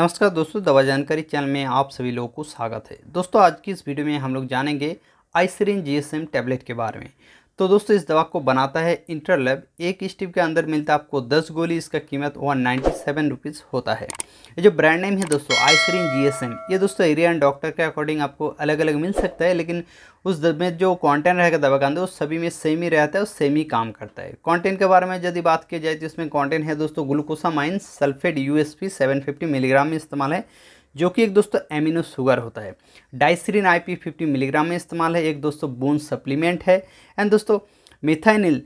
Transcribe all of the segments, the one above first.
नमस्कार दोस्तों दवा जानकारी चैनल में आप सभी लोगों को स्वागत है दोस्तों आज की इस वीडियो में हम लोग जानेंगे आइसरीन जीएसएम टैबलेट के बारे में तो दोस्तों इस दवा को बनाता है इंटरलेब एक स्टिप के अंदर मिलता है आपको 10 गोली इसका कीमत वन नाइन्टी सेवन रुपीज़ होता है ये जो ब्रांड नेम है दोस्तों एस जीएसएम ये दोस्तों एरियन डॉक्टर के अकॉर्डिंग आपको अलग अलग मिल सकता है लेकिन उस में जो कॉन्टेंट रहेगा दवा का अंदर वो सभी में सेम ही रहता है और सेम ही काम करता है कॉन्टेंट के बारे में यदि बात की जाए तो इसमें कॉन्टेंट है दोस्तों glucosamine sulphate U S milligram में इस्तेमाल है जो कि एक दोस्तों एमिनो शुगर होता है diacerein I P fifty milligram में इस्तेमाल है एक दोस्तों बोन सप्लीमेंट है एंड दोस्तों मिथाइनिल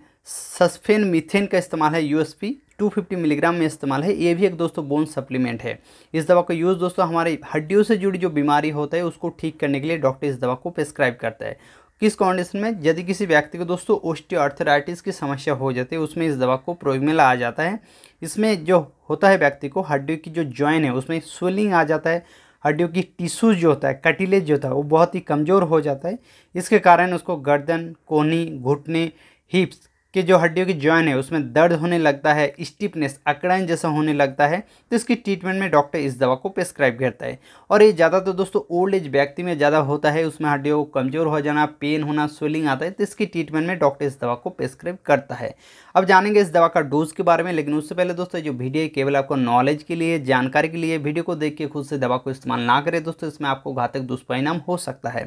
सस्फेन मिथेन का इस्तेमाल है यूएसपी 250 मिलीग्राम में इस्तेमाल है ये भी एक दोस्तों बोन सप्लीमेंट है इस दवा का यूज़ दोस्तों हमारे हड्डियों से जुड़ी जो बीमारी होता है उसको ठीक करने के लिए डॉक्टर इस दवा को प्रेस्क्राइब करता है किस कंडीशन में यदि किसी व्यक्ति को दोस्तों ओस्टियोआर्थराइटिस की समस्या हो जाती है उसमें इस दवा को प्रोगमेला आ जाता है इसमें जो होता है व्यक्ति को हड्डियों की जो ज्वाइन है उसमें स्वेलिंग आ जाता है हड्डियों की टिश्यूज जो होता है कटिलेज जो होता है वो बहुत ही कमज़ोर हो जाता है इसके कारण उसको गर्दन कोहनी घुटने हिप्स कि जो हड्डियों की ज्वाइन है उसमें दर्द होने लगता है स्टिफनेस अकड़ाइन जैसा होने लगता है तो इसकी ट्रीटमेंट में डॉक्टर इस दवा को प्रेस्क्राइब करता है और ये ज़्यादा तो दोस्तों ओल्ड एज व्यक्ति में ज़्यादा होता है उसमें हड्डियों को कमज़ोर हो जाना पेन होना स्वेलिंग आता है तो इसकी ट्रीटमेंट में डॉक्टर इस दवा को प्रेस्क्राइब करता है अब जानेंगे इस दवा का डोज के बारे में लेकिन उससे पहले दोस्तों जो वीडियो है केवल आपको नॉलेज के लिए जानकारी के लिए वीडियो को देख के खुद से दवा को इस्तेमाल ना करें दोस्तों इसमें आपको घातक दुष्परिणाम हो सकता है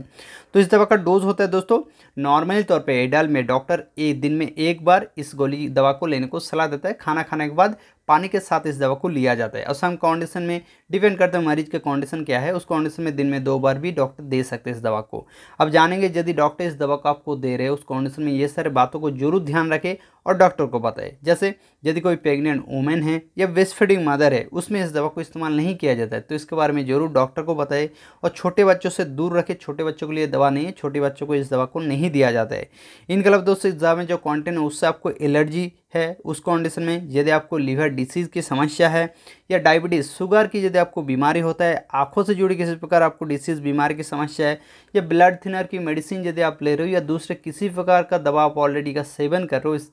तो इस दवा का डोज होता है दोस्तों नॉर्मल तौर पर एडल में डॉक्टर एक दिन में एक एक बार इस गोली दवा को लेने को सलाह देता है खाना खाने के बाद पानी के साथ इस दवा को लिया जाता है और सम कंडीशन में डिपेंड करता है मरीज के कंडीशन क्या है उस कंडीशन में दिन में दो बार भी डॉक्टर दे सकते हैं इस दवा को अब जानेंगे यदि डॉक्टर इस दवा को आपको दे रहे हैं उस कंडीशन में ये सारे बातों को जरूर ध्यान रखें और डॉक्टर को बताए जैसे यदि कोई प्रेग्नेंट वूमेन है या वेस्ट मदर है उसमें इस दवा को इस्तेमाल नहीं किया जाता है तो इसके बारे में ज़रूर डॉक्टर को बताए और छोटे बच्चों से दूर रखें छोटे बच्चों के लिए दवा नहीं है छोटे बच्चों को इस दवा को नहीं दिया जाता है इनके अलावा दोस्तों इस दवा में जो कॉन्टेंट है उससे आपको एलर्जी है उस कंडीशन में यदि आपको लीवर डिसीज़ की समस्या है या डायबिटीज़ शुगर की यदि आपको बीमारी होता है आँखों से जुड़ी किसी प्रकार आपको डिसीज़ बीमारी की समस्या है या ब्लड थिनर की मेडिसिन यदि आप ले रहे हो या दूसरे किसी प्रकार का दवा आप ऑलरेडी का सेवन कर रहे हो इस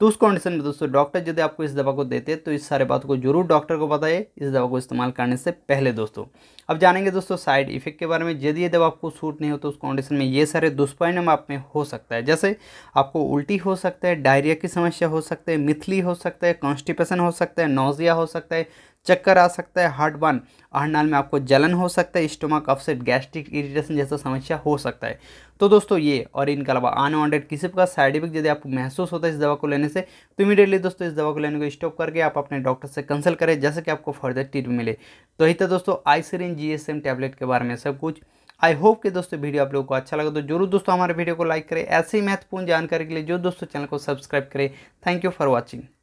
तो उस कंडीशन में दोस्तों डॉक्टर यदि आपको इस दवा को देते हैं तो इस सारे बात को जरूर डॉक्टर को बताइए इस दवा को इस्तेमाल करने से पहले दोस्तों अब जानेंगे दोस्तों साइड इफेक्ट के बारे में यदि ये दवा आपको सूट नहीं हो तो उस कंडीशन में ये सारे दुष्परिणाम आप में हो सकता है जैसे आपको उल्टी हो सकता है डायरिया की समस्या हो सकता है मिथली हो सकता है कॉन्स्टिपेशन हो सकता है नोजिया हो सकता है चक्कर आ सकता है हार्ट बर्न नाल में आपको जलन हो सकता है स्टोमक अपसेट गैस्ट्रिक इरिटेशन जैसा समस्या हो सकता है तो दोस्तों ये और इनके अलावा अनवांटेड किसी प्रकार साइड इफेक्ट यदि आपको महसूस होता है इस दवा को लेने से तो इमीडिएटली दोस्तों इस दवा को लेने को स्टॉप करके आप अपने डॉक्टर से कंसल्ट करें जैसे कि आपको फर्दर ट्रीटमेंट मिले तो यही था दोस्तों Icerin G S M tablet के बारे में सब कुछ आई होप कि दोस्तों वीडियो आप लोगों को अच्छा लगा तो जरूर दोस्तों हमारे वीडियो को लाइक करें ऐसी महत्वपूर्ण जानकारी के लिए जो दोस्तों चैनल को सब्सक्राइब करें थैंक यू फॉर वॉचिंग